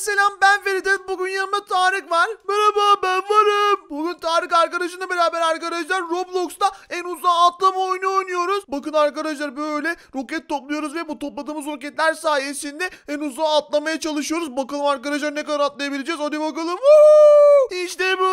selam ben Feride. Bugün yanımda Tarık var. Merhaba Tarık arkadaşımla beraber arkadaşlar Roblox'ta en uzağa atlama oyunu oynuyoruz. Bakın arkadaşlar böyle roket topluyoruz ve bu topladığımız roketler sayesinde en uzağa atlamaya çalışıyoruz. Bakalım arkadaşlar ne kadar atlayabileceğiz. Hadi bakalım. İşte bu.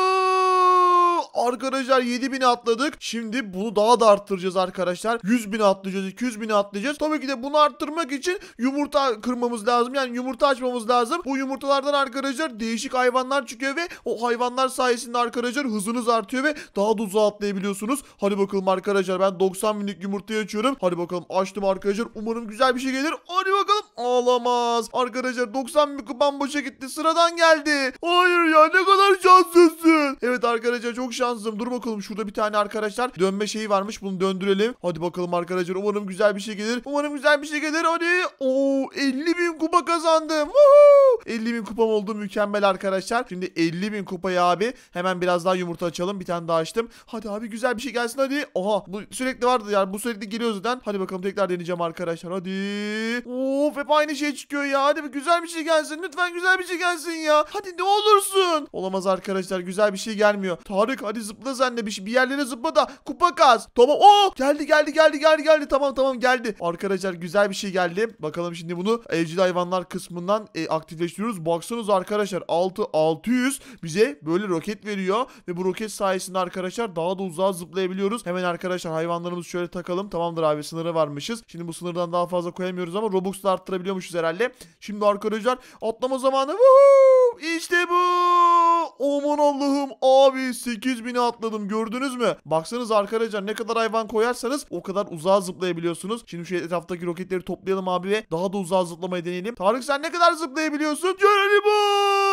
Arkadaşlar 7000 atladık. Şimdi bunu daha da arttıracağız arkadaşlar. 100 atlayacağız. 200 atlayacağız. Tabii ki de bunu arttırmak için yumurta kırmamız lazım. Yani yumurta açmamız lazım. Bu yumurtalardan arkadaşlar değişik hayvanlar çıkıyor ve o hayvanlar sayesinde arkadaşlar hızınız hızınız artıyor ve daha da uzağa atlayabiliyorsunuz. Hadi bakalım arkadaşlar ben 90 binlik yumurtayı açıyorum. Hadi bakalım açtım arkadaşlar. Umarım güzel bir şey gelir. Hadi bakalım. Ağlamaz. Arkadaşlar 90 bin kupam boşa gitti. Sıradan geldi. Hayır ya ne kadar şanslısın. Evet arkadaşlar çok şanslıyım. Dur bakalım şurada bir tane arkadaşlar dönme şeyi varmış. Bunu döndürelim. Hadi bakalım arkadaşlar. Umarım güzel bir şey gelir. Umarım güzel bir şey gelir. Hadi. Oo 50 bin kupa kazandım. Woohoo! 50 bin kupam oldu mükemmel arkadaşlar. Şimdi 50 bin kupayı abi hemen biraz daha yumurta açalım. Bir tane daha açtım. Hadi abi güzel bir şey gelsin hadi. Oha bu sürekli vardı yani. Bu sürekli geliyor zaten. Hadi bakalım tekrar deneyeceğim arkadaşlar. Hadi. Of hep aynı şey çıkıyor ya. Hadi bir güzel bir şey gelsin. Lütfen güzel bir şey gelsin ya. Hadi ne olursun. Olamaz arkadaşlar. Güzel bir şey gelmiyor. Tarık hadi zıpla sen bir, şey. bir yerlere zıpla da kupa kaz. Tamam. o oh, geldi geldi geldi geldi geldi. Tamam tamam geldi. Arkadaşlar güzel bir şey geldi. Bakalım şimdi bunu evcil hayvanlar kısmından e, aktifleştiriyoruz. Baksanız arkadaşlar 6 600 bize böyle roket veriyor ve bu roket roket sayesinde arkadaşlar daha da uzağa zıplayabiliyoruz. Hemen arkadaşlar hayvanlarımızı şöyle takalım. Tamamdır abi sınırı varmışız. Şimdi bu sınırdan daha fazla koyamıyoruz ama Robux'la arttırabiliyormuşuz herhalde. Şimdi arkadaşlar atlama zamanı. Woohoo! İşte bu. Aman Allah'ım abi 8000'e atladım gördünüz mü? Baksanız arkadaşlar ne kadar hayvan koyarsanız o kadar uzağa zıplayabiliyorsunuz. Şimdi şu etraftaki roketleri toplayalım abi ve daha da uzağa zıplamayı deneyelim. Tarık sen ne kadar zıplayabiliyorsun? Görelim bu.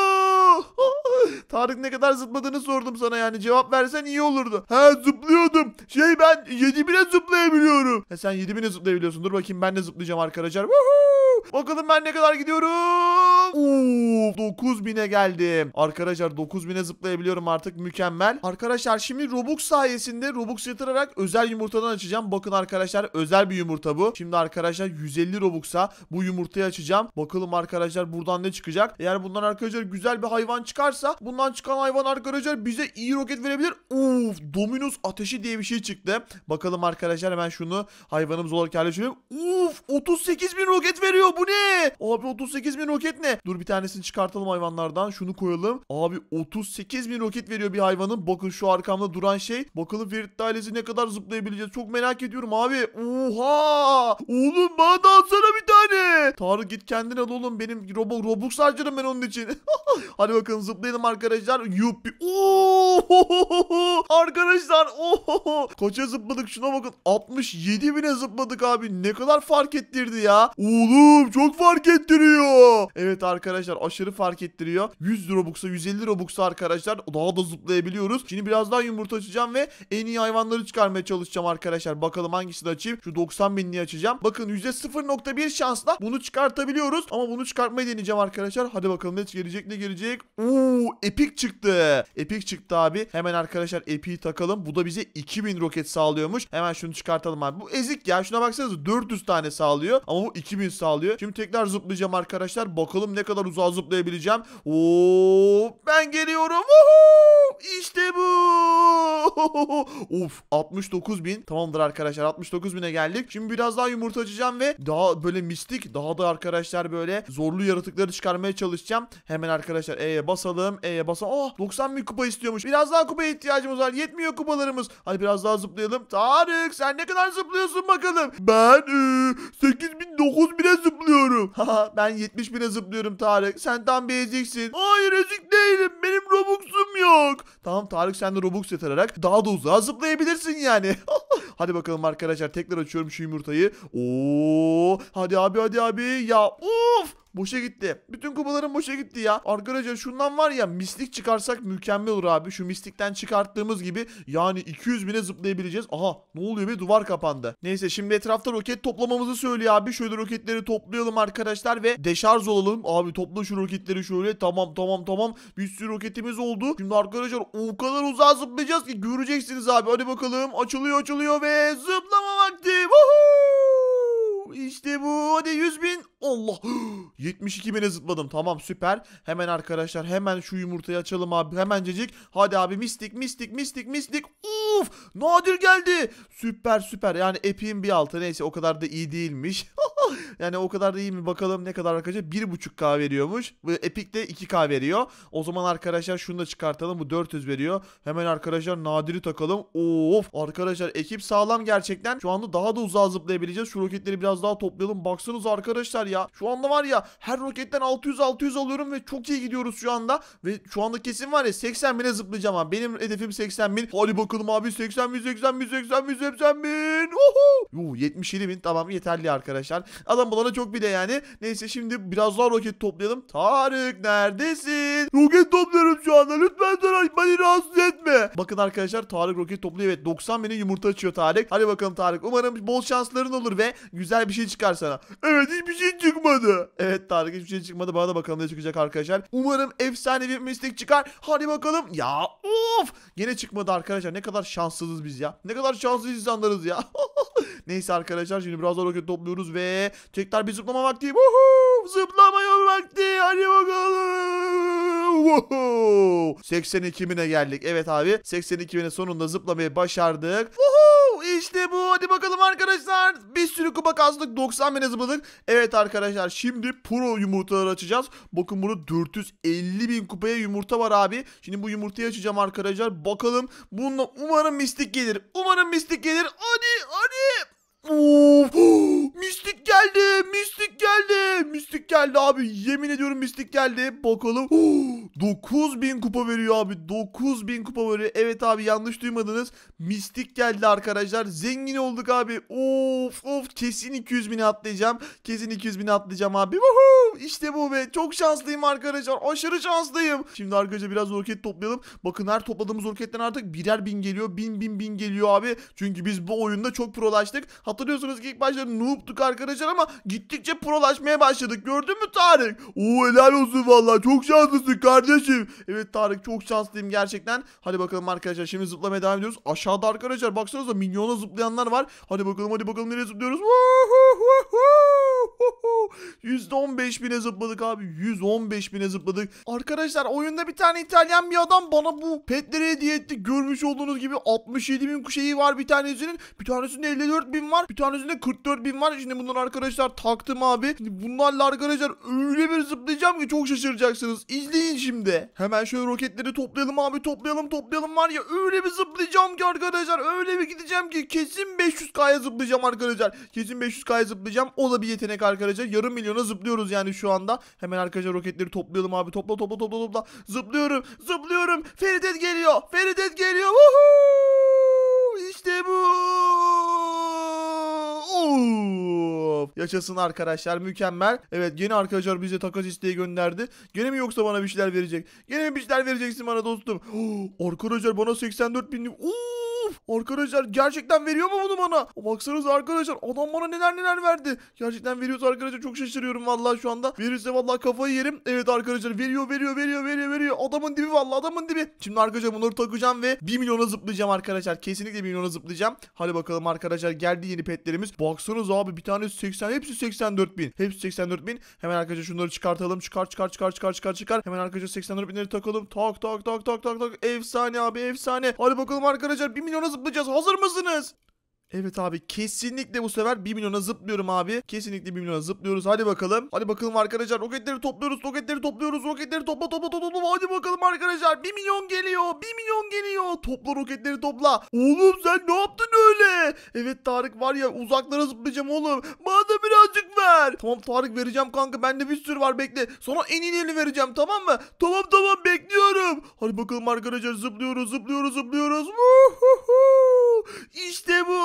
Tarık ne kadar zıpladığını sordum sana yani. Cevap versen iyi olurdu. He zıplıyordum. Şey ben 7000'e zıplayabiliyorum. He sen 7000'e zıplayabiliyorsun. Dur bakayım ben de zıplayacağım arkadaşlar. Woohoo! Bakalım ben ne kadar gidiyorum. Oo, 9000'e geldim. Arkadaşlar 9000'e zıplayabiliyorum artık. Mükemmel. Arkadaşlar şimdi Robux sayesinde Robux yatırarak özel yumurtadan açacağım. Bakın arkadaşlar özel bir yumurta bu. Şimdi arkadaşlar 150 Robux'a bu yumurtayı açacağım. Bakalım arkadaşlar buradan ne çıkacak. Eğer bundan arkadaşlar güzel bir hayvan çıkarsa bundan çıkan hayvan arkadaşlar bize iyi roket verebilir. Uf, Dominus ateşi diye bir şey çıktı. Bakalım arkadaşlar hemen şunu hayvanımız olarak yerleştirelim. Uf 38 bin roket veriyor bu ne? Abi 38 bin roket ne? Dur bir tanesini çıkartalım hayvanlardan. Şunu koyalım. Abi 38 bin roket veriyor bir hayvanın. Bakın şu arkamda duran şey. Bakalım Ferit ailesi ne kadar zıplayabileceğiz. Çok merak ediyorum abi. Oha! Oğlum bana da alsana bir tane. Tarık git kendin al oğlum. Benim Robo Robux harcarım ben onun için. Hadi bakalım zıplayalım arkadaşlar. Yuppi. Arkadaşlar. Ohoho. Koça zıpladık şuna bakın. 67 bine zıpladık abi. Ne kadar fark ettirdi ya. Oğlum oğlum çok fark ettiriyor. Evet arkadaşlar aşırı fark ettiriyor. 100 Robux'a 150 Robux'a arkadaşlar daha da zıplayabiliyoruz. Şimdi birazdan yumurta açacağım ve en iyi hayvanları çıkarmaya çalışacağım arkadaşlar. Bakalım hangisini açayım. Şu 90 binliği açacağım. Bakın %0.1 şansla bunu çıkartabiliyoruz. Ama bunu çıkartmayı deneyeceğim arkadaşlar. Hadi bakalım ne gelecek ne gelecek. Uuu epik çıktı. Epik çıktı abi. Hemen arkadaşlar epiği takalım. Bu da bize 2000 roket sağlıyormuş. Hemen şunu çıkartalım abi. Bu ezik ya. Şuna baksanıza 400 tane sağlıyor. Ama bu 2000 sağlıyor. Şimdi tekrar zıplayacağım arkadaşlar. Bakalım ne kadar uzağa zıplayabileceğim. Oo, ben geliyorum. Uhu! İşte bu. of 69 bin. Tamamdır arkadaşlar 69 bine geldik. Şimdi biraz daha yumurta açacağım ve daha böyle mistik daha da arkadaşlar böyle zorlu yaratıkları çıkarmaya çalışacağım. Hemen arkadaşlar E'ye basalım. E'ye basalım. Oh 90 bin kupa istiyormuş. Biraz daha kupaya ihtiyacımız var. Yetmiyor kupalarımız. Hadi biraz daha zıplayalım. Tarık sen ne kadar zıplıyorsun bakalım. Ben e, 8 bin 9 bine zıplıyorum zıplıyorum. ben 70 bine zıplıyorum Tarık. Sen tam bir eziksin. Hayır ezik değilim. Benim Robux'um yok. Tamam Tarık sen de Robux yatırarak daha da uzağa zıplayabilirsin yani. hadi bakalım arkadaşlar tekrar açıyorum şu yumurtayı. Oo, hadi abi hadi abi. Ya of Boşa gitti. Bütün kupalarım boşa gitti ya. Arkadaşlar şundan var ya mislik çıkarsak mükemmel olur abi. Şu mislikten çıkarttığımız gibi yani 200 bine zıplayabileceğiz. Aha ne oluyor bir duvar kapandı. Neyse şimdi etrafta roket toplamamızı söylüyor abi. Şöyle roketleri toplayalım arkadaşlar ve deşarj olalım. Abi topla şu roketleri şöyle. Tamam tamam tamam. Bir sürü roketimiz oldu. Şimdi arkadaşlar o kadar uzağa zıplayacağız ki göreceksiniz abi. Hadi bakalım açılıyor açılıyor ve zıplama vakti. Woohoo! İşte bu hadi 100 bin. Allah 72 bine zıpladım tamam süper. Hemen arkadaşlar hemen şu yumurtayı açalım abi hemencecik. Hadi abi mistik mistik mistik mistik. Uf nadir geldi. Süper süper yani epin bir altı neyse o kadar da iyi değilmiş. yani o kadar da iyi mi bakalım ne kadar arkadaşlar buçuk k veriyormuş. Bu de 2K veriyor. O zaman arkadaşlar şunu da çıkartalım. Bu 400 veriyor. Hemen arkadaşlar Nadir'i takalım. Of arkadaşlar ekip sağlam gerçekten. Şu anda daha da uzağa zıplayabileceğiz. Şu roketleri biraz daha toplayalım. Baksanız arkadaşlar ya. Şu anda var ya her roketten 600-600 alıyorum ve çok iyi gidiyoruz şu anda. Ve şu anda kesin var ya 80 bine zıplayacağım abi. Benim hedefim 80 bin. Hadi bakalım abi 80 bin 80 bin 80 bin 80 bin. Oho. Yuh, 77 bin tamam yeterli arkadaşlar. Adam bana çok bile yani. Neyse şimdi biraz daha roket toplayalım. Tarık neredesin? Roket topluyorum şu anda. Lütfen Tarık beni rahatsız etme. Bakın arkadaşlar Tarık roket topluyor. Evet 90 bine yumurta açıyor Tarık. Hadi bakalım Tarık. Umarım bol şansların olur ve güzel bir şey çıkar sana. Evet hiçbir şey çıkmadı. Evet Tarık hiçbir şey çıkmadı. Bana da bakalım ne çıkacak arkadaşlar. Umarım efsane bir mistik çıkar. Hadi bakalım. Ya of. Gene çıkmadı arkadaşlar. Ne kadar şanssızız biz ya. Ne kadar şanssız insanlarız ya. Neyse arkadaşlar şimdi biraz daha roket topluyoruz ve ve tekrar bir zıplama vakti. Woohoo! Zıplamaya vakti. Hadi bakalım. Woohoo! 82 bine geldik. Evet abi 82 bine sonunda zıplamayı başardık. Woohoo! İşte bu. Hadi bakalım arkadaşlar. Bir sürü kupa kazdık. 90 bine zıpladık. Evet arkadaşlar şimdi pro yumurtaları açacağız. Bakın burada 450 bin kupaya yumurta var abi. Şimdi bu yumurtayı açacağım arkadaşlar. Bakalım bununla umarım mistik gelir. Umarım mistik gelir. Hadi hadi. mistik geldi, mistik geldi, mistik geldi abi. Yemin ediyorum mistik geldi. Bakalım. 9000 kupa veriyor abi. 9000 kupa veriyor. Evet abi yanlış duymadınız. Mistik geldi arkadaşlar. Zengin olduk abi. Of of kesin 200 bini atlayacağım. Kesin 200 bini atlayacağım abi. İşte bu be. Çok şanslıyım arkadaşlar. Aşırı şanslıyım. Şimdi arkadaşlar biraz roket toplayalım. Bakın her topladığımız roketten artık birer bin geliyor. Bin bin bin geliyor abi. Çünkü biz bu oyunda çok prolaştık. Ha Hatırlıyorsunuz ki ilk başta noob'tuk arkadaşlar ama gittikçe prolaşmaya başladık. Gördün mü Tarık? Oo helal olsun valla. Çok şanslısın kardeşim. Evet Tarık çok şanslıyım gerçekten. Hadi bakalım arkadaşlar şimdi zıplamaya devam ediyoruz. Aşağıda arkadaşlar baksanıza milyona zıplayanlar var. Hadi bakalım hadi bakalım nereye zıplıyoruz. Woohoo! %15 bine zıpladık abi. 115 bine zıpladık. Arkadaşlar oyunda bir tane İtalyan bir adam bana bu petleri hediye etti. Görmüş olduğunuz gibi 67 bin kuşeyi var bir tanesinin. Bir tanesinde 54 bin var. Bir tanesinde 44 bin var. Şimdi bunları arkadaşlar taktım abi. Şimdi bunlarla arkadaşlar öyle bir zıplayacağım ki çok şaşıracaksınız. İzleyin şimdi. Hemen şöyle roketleri toplayalım abi. Toplayalım toplayalım var ya öyle bir zıplayacağım ki arkadaşlar. Öyle bir gideceğim ki kesin 500k'ya zıplayacağım arkadaşlar. Kesin 500k'ya zıplayacağım. O da bir yetenek seçenek arkadaşlar. Yarım milyona zıplıyoruz yani şu anda. Hemen arkadaşlar roketleri toplayalım abi. Topla topla topla topla. Zıplıyorum zıplıyorum. Feridet geliyor. Feridet geliyor. Woohoo! İşte bu. Of. Yaşasın arkadaşlar mükemmel. Evet yeni arkadaşlar bize takas isteği gönderdi. Gene mi yoksa bana bir şeyler verecek? Gene mi bir şeyler vereceksin bana dostum? arkadaşlar bana 84 bin... Oo! Of arkadaşlar gerçekten veriyor mu bunu bana? Baksanıza arkadaşlar adam bana neler neler verdi. Gerçekten veriyorsa arkadaşlar çok şaşırıyorum vallahi şu anda. Verirse vallahi kafayı yerim. Evet arkadaşlar veriyor veriyor veriyor veriyor veriyor. Adamın dibi vallahi adamın dibi. Şimdi arkadaşlar bunları takacağım ve 1 milyona zıplayacağım arkadaşlar. Kesinlikle 1 milyona zıplayacağım. Hadi bakalım arkadaşlar geldi yeni petlerimiz. Baksanıza abi bir tane 80 hepsi 84 bin. Hepsi 84 bin. Hemen arkadaşlar şunları çıkartalım. Çıkar çıkar çıkar çıkar çıkar çıkar. Hemen arkadaşlar 84 binleri takalım. Tak tak tak tak tak tak. Efsane abi efsane. Hadi bakalım arkadaşlar 1 milyon milyona zıplayacağız. Hazır mısınız? Evet abi kesinlikle bu sefer 1 milyona zıplıyorum abi. Kesinlikle 1 milyona zıplıyoruz. Hadi bakalım. Hadi bakalım arkadaşlar. Roketleri topluyoruz. Roketleri topluyoruz. Roketleri topla topla topla. topla. Hadi bakalım arkadaşlar. 1 milyon geliyor. 1 milyon geliyor. Topla roketleri topla. Oğlum sen ne yaptın öyle? Evet Tarık var ya uzaklara zıplayacağım oğlum. Bana da birazcık ver. Tamam Tarık vereceğim kanka. Bende bir sürü var bekle. Sonra en iyilerini vereceğim tamam mı? Tamam tamam bekliyorum. Hadi bakalım arkadaşlar zıplıyoruz zıplıyoruz zıplıyoruz. Vuhuhu. İşte bu.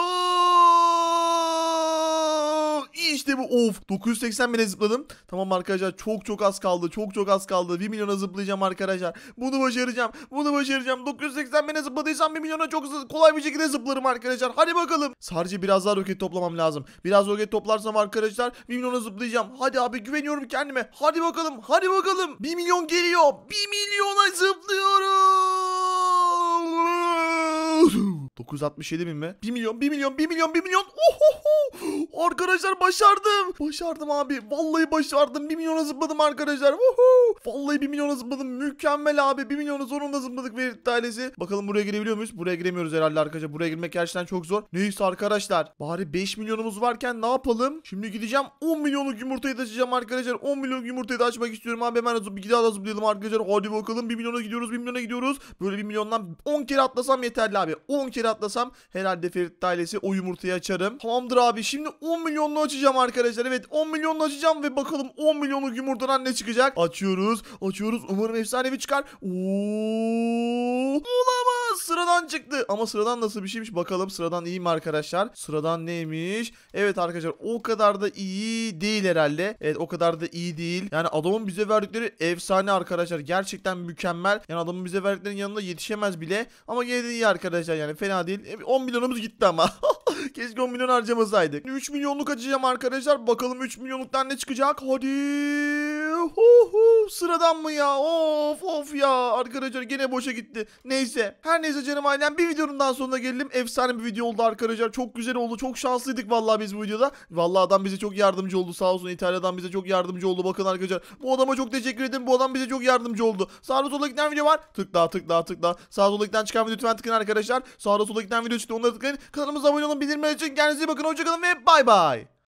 İşte bu of 980 bine zıpladım. Tamam arkadaşlar çok çok az kaldı. Çok çok az kaldı. 1 milyona zıplayacağım arkadaşlar. Bunu başaracağım. Bunu başaracağım. 980 bine zıpladıysam 1 milyona çok kolay bir şekilde zıplarım arkadaşlar. Hadi bakalım. Sadece biraz daha roket toplamam lazım. Biraz roket toplarsam arkadaşlar 1 milyona zıplayacağım. Hadi abi güveniyorum kendime. Hadi bakalım. Hadi bakalım. 1 milyon geliyor. 1 milyona zıplıyorum. 967 bin mi? 1 milyon 1 milyon 1 milyon 1 milyon. Ohoho. Arkadaşlar başardım. Başardım abi. Vallahi başardım. 1 milyona zıpladım arkadaşlar. Oho. Vallahi 1 milyona zıpladım. Mükemmel abi. 1 milyonu sonunda zıpladık Verit ailesi. Bakalım buraya girebiliyor muyuz? Buraya giremiyoruz herhalde arkadaşlar. Buraya girmek gerçekten çok zor. Neyse arkadaşlar. Bari 5 milyonumuz varken ne yapalım? Şimdi gideceğim 10 milyonluk yumurtayı da açacağım arkadaşlar. 10 milyon yumurtayı da açmak istiyorum abi. Hemen bir daha da zıplayalım arkadaşlar. Hadi bakalım. 1 milyona gidiyoruz. 1 milyona gidiyoruz. Böyle 1 milyondan 10 kere atlasam yeterli abi. 10 kere yumurtayı atlasam herhalde Ferit ailesi o yumurtayı açarım. Tamamdır abi şimdi 10 milyonlu açacağım arkadaşlar. Evet 10 milyonlu açacağım ve bakalım 10 milyonluk yumurtadan ne çıkacak. Açıyoruz açıyoruz umarım efsanevi çıkar. Oo, olamaz sıradan çıktı. Ama sıradan nasıl bir şeymiş bakalım. Sıradan iyi mi arkadaşlar? Sıradan neymiş? Evet arkadaşlar o kadar da iyi değil herhalde. Evet o kadar da iyi değil. Yani adamın bize verdikleri efsane arkadaşlar. Gerçekten mükemmel. Yani adamın bize verdiklerinin yanında yetişemez bile. Ama yine de iyi arkadaşlar yani fena değil. 10 e, milyonumuz gitti ama. Keşke 10 milyon harcamasaydık. 3 milyonluk açacağım arkadaşlar. Bakalım 3 milyonluktan ne çıkacak? Hadi. Hu sıradan mı ya? Of of ya. Arkadaşlar gene boşa gitti. Neyse. Her neyse canım ailem bir videonun daha sonuna gelelim. Efsane bir video oldu arkadaşlar. Çok güzel oldu. Çok şanslıydık vallahi biz bu videoda. Vallahi adam bize çok yardımcı oldu. Sağ olsun İtalya'dan bize çok yardımcı oldu. Bakın arkadaşlar. Bu adama çok teşekkür ederim. Bu adam bize çok yardımcı oldu. Sağda solda giden video var. Tıkla tıkla tıkla. Sağda solda giden çıkan video lütfen tıklayın arkadaşlar. Sağda solda giden video çıktı. Onları tıklayın. Kanalımıza abone olun. Bildirimler için kendinize iyi bakın. Hoşçakalın ve bay bay.